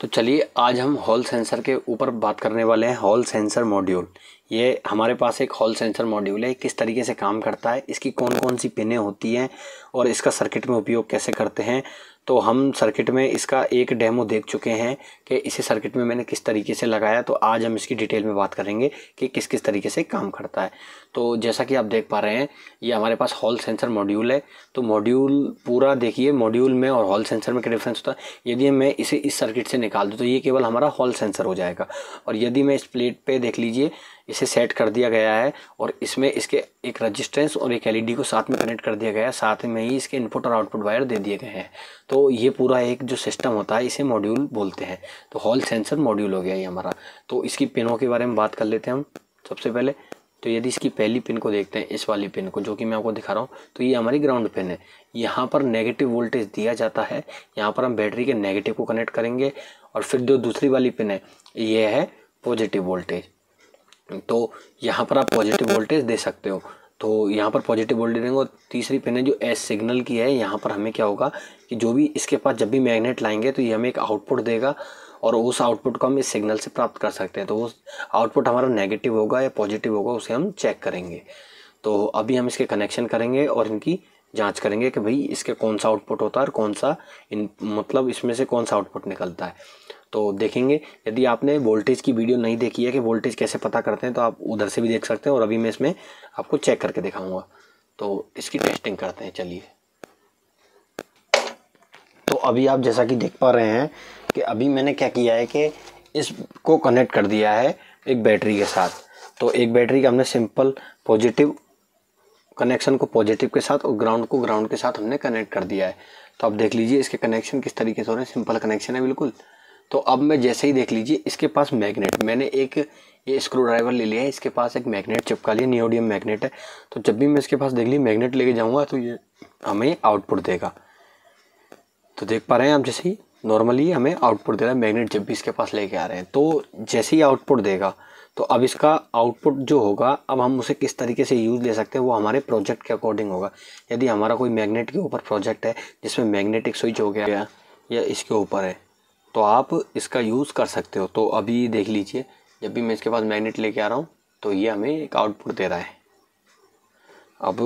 तो चलिए आज हम हॉल सेंसर के ऊपर बात करने वाले हैं हॉल सेंसर मॉड्यूल ये हमारे पास एक हॉल सेंसर मॉड्यूल है किस तरीके से काम करता है इसकी कौन कौन सी पिनें होती हैं और इसका सर्किट में उपयोग कैसे करते हैं तो हम सर्किट में इसका एक डेमो देख चुके हैं कि इसे सर्किट में मैंने किस तरीके से लगाया तो आज हम इसकी डिटेल में बात करेंगे कि किस किस तरीके से काम करता है तो जैसा कि आप देख पा रहे हैं ये हमारे पास हॉल सेंसर मॉड्यूल है तो मॉड्यूल पूरा देखिए मॉड्यूल में और हॉल सेंसर में क्या डिफरेंस होता है यदि मैं इसे इस सर्किट से निकाल दूँ तो ये केवल हमारा हॉल सेंसर हो जाएगा और यदि मैं इस प्लेट पर देख लीजिए इसे सेट कर दिया गया है और इसमें इसके एक रजिस्टेंस और एक एलईडी e को साथ में कनेक्ट कर दिया गया है साथ में ही इसके इनपुट और आउटपुट वायर दे दिए गए हैं तो ये पूरा एक जो सिस्टम होता है इसे मॉड्यूल बोलते हैं तो हॉल सेंसर मॉड्यूल हो गया ये हमारा तो इसकी पिनों के बारे में बात कर लेते हैं हम सबसे पहले तो यदि इसकी पहली पिन को देखते हैं इस वाली पिन को जो कि मैं आपको दिखा रहा हूँ तो ये हमारी ग्राउंड पिन है यहाँ पर नेगेटिव वोल्टेज दिया जाता है यहाँ पर हम बैटरी के नेगेटिव को कनेक्ट करेंगे और फिर जो दूसरी वाली पिन है ये है पॉजिटिव वोल्टेज तो यहाँ पर आप पॉजिटिव वोल्टेज दे सकते हो तो यहाँ पर पॉजिटिव वोल्टेज देंगे और तीसरी पिन है जो एस सिग्नल की है यहाँ पर हमें क्या होगा कि जो भी इसके पास जब भी मैग्नेट लाएंगे तो ये हमें एक आउटपुट देगा और उस आउटपुट को हम इस सिग्नल से प्राप्त कर सकते हैं तो उस आउटपुट हमारा नेगेटिव होगा या पॉजिटिव होगा उसे हम चेक करेंगे तो अभी हम इसके कनेक्शन करेंगे और इनकी जांच करेंगे कि भाई इसके कौन सा आउटपुट होता है और कौन सा इन मतलब इसमें से कौन सा आउटपुट निकलता है तो देखेंगे यदि आपने वोल्टेज की वीडियो नहीं देखी है कि वोल्टेज कैसे पता करते हैं तो आप उधर से भी देख सकते हैं और अभी मैं इसमें आपको चेक करके दिखाऊंगा तो इसकी टेस्टिंग करते हैं चलिए तो अभी आप जैसा कि देख पा रहे हैं कि अभी मैंने क्या किया है कि इसको कनेक्ट कर दिया है एक बैटरी के साथ तो एक बैटरी का हमने सिंपल पॉजिटिव कनेक्शन को पॉजिटिव के साथ और ग्राउंड को ग्राउंड के साथ हमने कनेक्ट कर दिया है तो आप देख लीजिए इसके कनेक्शन किस तरीके से हो रहे हैं सिंपल कनेक्शन है बिल्कुल तो अब मैं जैसे ही देख लीजिए इसके पास मैग्नेट मैंने एक ये स्क्रू ड्राइवर ले लिया है इसके पास एक मैग्नेट चिपका लिया नियोडियम मैग्नेट है तो जब भी मैं इसके पास देख ली मैग्नेट लेके जाऊँगा तो ये हमें आउटपुट देगा तो देख पा रहे हैं आप जैसे ही नॉर्मली हमें आउटपुट दे रहा है मैग्नेट जब भी इसके पास लेके आ रहे हैं तो जैसे ही आउटपुट देगा तो अब इसका आउटपुट जो होगा अब हम उसे किस तरीके से यूज़ ले सकते हैं वो हमारे प्रोजेक्ट के अकॉर्डिंग होगा यदि हमारा कोई मैग्नेट के ऊपर प्रोजेक्ट है जिसमें मैग्नेटिक स्विच हो गया या इसके ऊपर है तो आप इसका यूज़ कर सकते हो तो अभी देख लीजिए जब भी मैं इसके पास मैगनेट लेके आ रहा हूँ तो ये हमें एक आउटपुट दे रहा है अब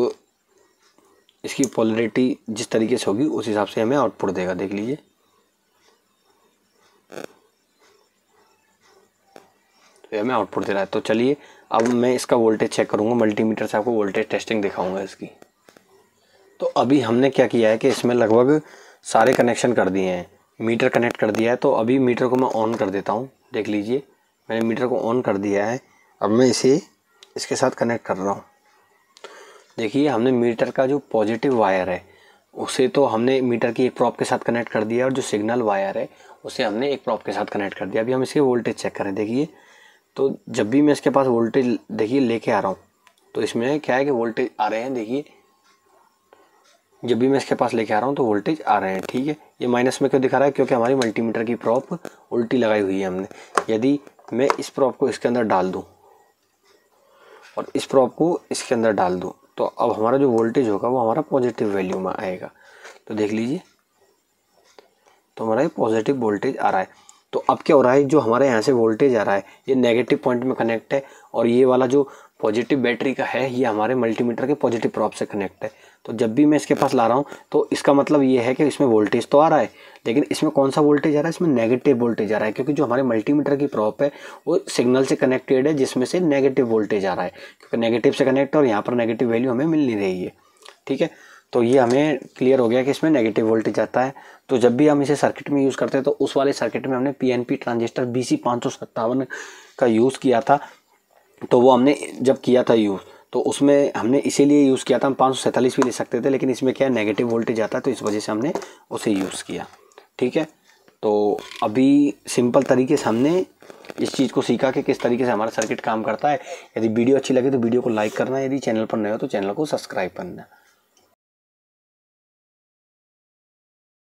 इसकी पॉलरिटी जिस तरीके से होगी उस हिसाब से हमें आउटपुट देगा देख लीजिए तो हमें आउटपुट दे रहा है तो चलिए अब मैं इसका वोल्टेज चेक करूँगा मल्टीमीटर से आपको वोल्टेज टेस्टिंग दिखाऊँगा इसकी तो अभी हमने क्या किया है कि इसमें लगभग सारे कनेक्शन कर दिए हैं मीटर कनेक्ट कर दिया है तो अभी मीटर को मैं ऑन कर देता हूँ देख लीजिए मैंने मीटर को ऑन कर दिया है अब मैं इसे इसके साथ कनेक्ट कर रहा हूँ देखिए हमने मीटर का जो पॉजिटिव वायर है उसे तो हमने मीटर की एक प्रॉप के साथ कनेक्ट कर दिया और जो सिग्नल वायर है उसे हमने एक प्रॉप के साथ कनेक्ट कर दिया अभी हम इसके वोल्टेज चेक करें देखिए तो जब भी मैं इसके पास वोल्टेज देखिए लेके आ रहा हूँ तो इसमें क्या है कि वोल्टेज आ रहे हैं देखिए जब भी मैं इसके पास लेके आ रहा हूँ तो वोल्टेज आ रहे हैं ठीक है ये माइनस में क्यों दिखा रहा है क्योंकि हमारी मल्टीमीटर की प्रॉप उल्टी लगाई हुई है हमने यदि मैं इस प्रॉप को इसके अंदर डाल दूँ और इस प्रॉप को इसके अंदर डाल दूँ तो अब हमारा जो वोल्टेज होगा वो हमारा पॉजिटिव वैल्यू में आएगा तो देख लीजिए तो हमारा ये पॉजिटिव वोल्टेज आ रहा है तो अब क्या हो रहा है जो हमारे यहाँ से वोल्टेज आ रहा है ये नेगेटिव पॉइंट में कनेक्ट है और ये वाला जो पॉजिटिव बैटरी का है ये हमारे मल्टीमीटर के पॉजिटिव प्रॉप से कनेक्ट है तो जब भी मैं इसके पास ला रहा हूँ तो इसका मतलब ये है कि इसमें वोल्टेज तो आ रहा है लेकिन इसमें कौन सा वोल्टेज आ रहा है इसमें नेगेटिव वोल्टेज आ रहा है क्योंकि जो हमारे मल्टीमीटर की प्रॉप है वो सिग्नल से कनेक्टेड है जिसमें से नेगेटिव वोल्टेज आ रहा है क्योंकि नेगेटिव से कनेक्ट और यहाँ पर नेगेटिव वैल्यू हमें मिल नहीं रही है ठीक है तो ये हमें क्लियर हो गया कि इसमें नेगेटिव वोल्टेज आता है तो जब भी हम इसे सर्किट में यूज़ करते हैं तो उस वाले सर्किट में हमने P N P transistor B C पाँच सौ सत्तावन का यूज़ किया था तो वो हमने जब किया था यूज़ तो उसमें हमने इसीलिए यूज़ किया था हम पाँच भी ले सकते थे लेकिन इसमें क्या नेगेटिव वोल्टेज आता है तो इस वजह से हमने उसे यूज़ किया ठीक है तो अभी सिंपल तरीके से हमने इस चीज़ को सीखा कि किस तरीके से हमारा सर्किट काम करता है यदि वीडियो अच्छी लगे तो वीडियो को लाइक करना यदि चैनल पर नए हो तो चैनल को सब्सक्राइब करना